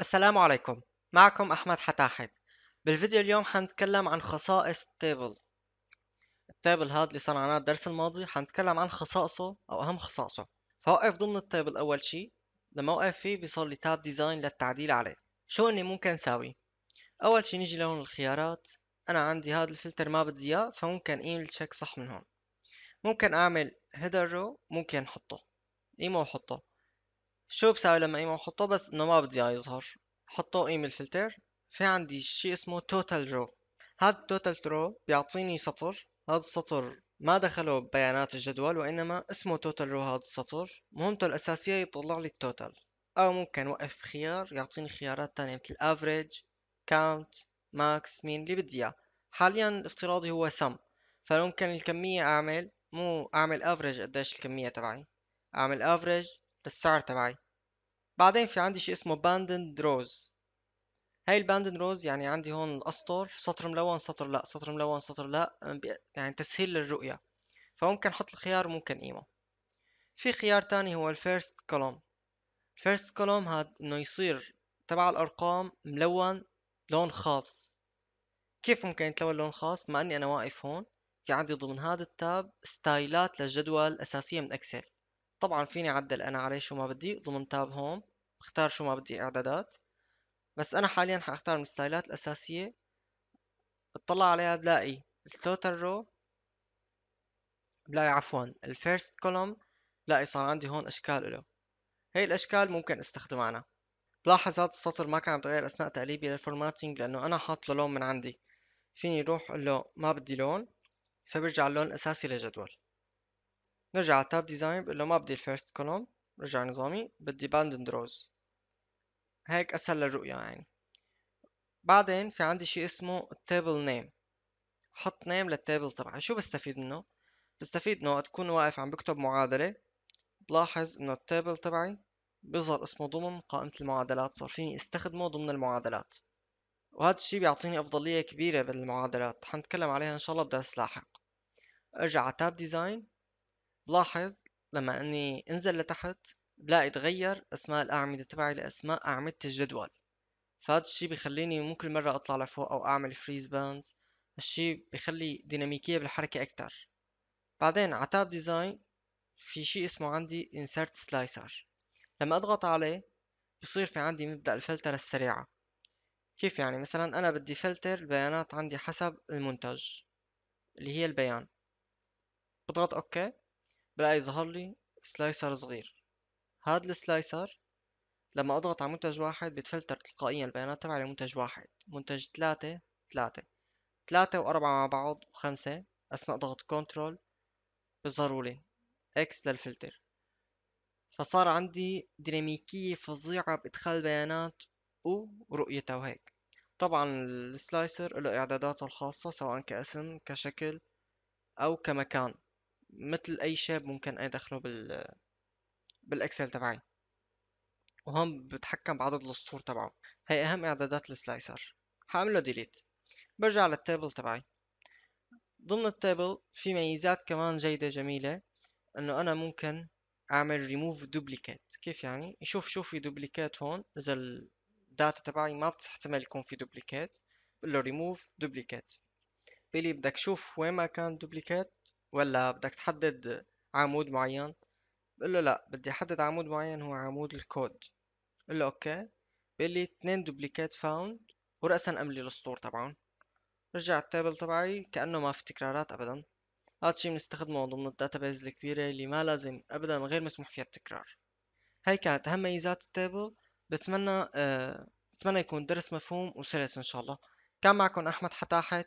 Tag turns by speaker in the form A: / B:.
A: السلام عليكم معكم أحمد حتاحت بالفيديو اليوم حنتكلم عن خصائص التابل التابل هاد اللي صنعناه الدرس الماضي حنتكلم عن خصائصه أو أهم خصائصه فوقف ضمن التابل أول شي لما أوقف فيه بيصير لي تاب ديزاين للتعديل عليه شو إني ممكن ساوي أول شي نيجي لهون الخيارات أنا عندي هاد الفلتر ما بدي إياه فممكن إيميل تشيك صح من هون ممكن أعمل هيدر رو ممكن أحطه إيمو أحطه شو بساوي لما ايمو بحطه بس انه ما بدي اياه يظهر حطه ايميل فلتر في عندي شيء اسمه توتال رو هذا التوتال رو بيعطيني سطر هذا السطر ما دخله ببيانات الجدول وانما اسمه توتال رو هذا السطر مهمته الاساسيه يطلع لي التوتال او ممكن وقف خيار يعطيني خيارات تانية مثل افريج كاونت ماكس مين اللي بدي اياه حاليا الافتراضي هو سم فممكن الكمية اعمل مو اعمل افريج قديش الكمية تبعي اعمل افريج للسعر تبعي بعدين في عندي شيء اسمه باندند روز هاي الباندن روز يعني عندي هون الاسطر سطر ملون سطر لا سطر ملون سطر لا يعني تسهيل للرؤية فممكن احط الخيار ممكن قيمة في خيار تاني هو الفيرست كولوم الفيرست كولوم هاد انه يصير تبع الارقام ملون لون خاص كيف ممكن يتلون لون خاص مع اني انا واقف هون في عندي ضمن هذا التاب ستايلات للجدول الاساسية من اكسل طبعا فيني اعدل انا عليه شو ما بدي ضمن تاب هوم بختار شو ما بدي اعدادات بس انا حاليا حاختار من الستايلات الاساسية بتطلع عليها بلاقي التوتال رو بلاقي عفوا الفيرست كولوم بلاقي صار عندي هون اشكال له هي الاشكال ممكن استخدمها انا بلاحظ هذا السطر ما كان بتغير اثناء تقليبي للفورماتنج لانه انا حاط له لون من عندي فيني روح اقول له ما بدي لون فبرجع اللون الاساسي للجدول نرجع على تاب ديزاين بقول له ما بدي الفيرست كولوم رجع نظامي بدي باندن دروز هيك أسهل للرؤية يعني بعدين في عندي شيء اسمه table name حط name للتابل تبعي شو بستفيد منه بستفيد انه وقت واقف عم بكتب معادلة بلاحظ انه التابل تبعي بيظهر اسمه ضمن قائمة المعادلات صار فيني استخدمه ضمن المعادلات وهذا الشيء بيعطيني أفضلية كبيرة بالمعادلات حنتكلم عليها إن شاء الله بدرس لاحق أرجع على تاب ديزاين بلاحظ لما أني أنزل لتحت بلاقي تغير اسماء الاعمدة تبعي لاسماء اعمدة الجدول فهذا الشي بخليني مو كل مرة اطلع لفوق او اعمل فريز باندز هالشي بخلي ديناميكية بالحركة اكتر بعدين عتاب ديزاين في شي اسمه عندي insert slicer لما اضغط عليه بصير في عندي مبدأ الفلترة السريعة كيف يعني مثلا انا بدي فلتر البيانات عندي حسب المنتج اللي هي البيان بضغط اوكي بلاقي يظهر لي سلايسر صغير هاد السلايسر لما اضغط على منتج واحد بتفلتر تلقائيا البيانات تبعي لمنتج واحد منتج ثلاثة ثلاثة ثلاثة وأربعة مع بعض وخمسة أثناء ضغط كنترول بيظهروا لي اكس للفلتر فصار عندي ديناميكية فظيعة بإدخال البيانات ورؤيتها وهيك طبعا السلايسر له إعداداته الخاصة سواء كاسم كشكل أو كمكان مثل أي شيء ممكن أدخله بال بالاكسل تبعي وهون بتحكم بعدد السطور تبعه هي اهم اعدادات السلايسر حاعمله ديليت برجع للتابل تبعي ضمن التابل في ميزات كمان جيدة جميلة انه انا ممكن اعمل ريموف دوبليكات كيف يعني يشوف شو في دوبليكات هون اذا الداتا تبعي ما بتحتمل يكون في دوبليكات بقول له ريموف دوبليكات بيلي بدك تشوف وين ما كان دوبليكات ولا بدك تحدد عمود معين بقول له لا بدي احدد عمود معين هو عمود الكود بقول له اوكي بقول لي اثنين دوبليكات فاوند ورأسا املي الاسطور تبعهم رجع التابل تبعي كأنه ما في تكرارات ابدا هذا الشي بنستخدمه ضمن الداتابيز الكبيرة اللي ما لازم ابدا غير مسموح فيها التكرار هاي كانت اهم ميزات التابل بتمنى أه بتمنى يكون درس مفهوم وسلس ان شاء الله كان معكم احمد حتاحت